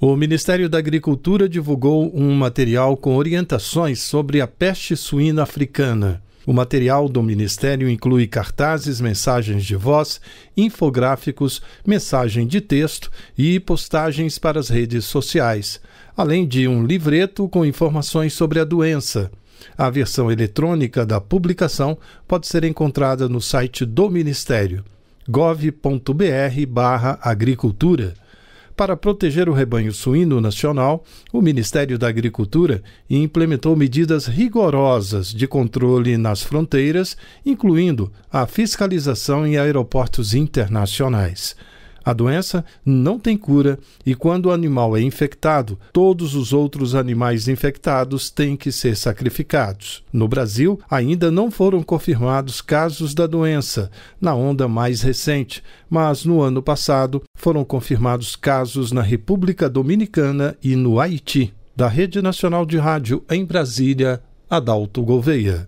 O Ministério da Agricultura divulgou um material com orientações sobre a peste suína africana. O material do Ministério inclui cartazes, mensagens de voz, infográficos, mensagem de texto e postagens para as redes sociais, além de um livreto com informações sobre a doença. A versão eletrônica da publicação pode ser encontrada no site do Ministério gov.br/agricultura. Para proteger o rebanho suíno nacional, o Ministério da Agricultura implementou medidas rigorosas de controle nas fronteiras, incluindo a fiscalização em aeroportos internacionais. A doença não tem cura e, quando o animal é infectado, todos os outros animais infectados têm que ser sacrificados. No Brasil, ainda não foram confirmados casos da doença na onda mais recente, mas no ano passado foram confirmados casos na República Dominicana e no Haiti. Da Rede Nacional de Rádio em Brasília, Adalto Gouveia.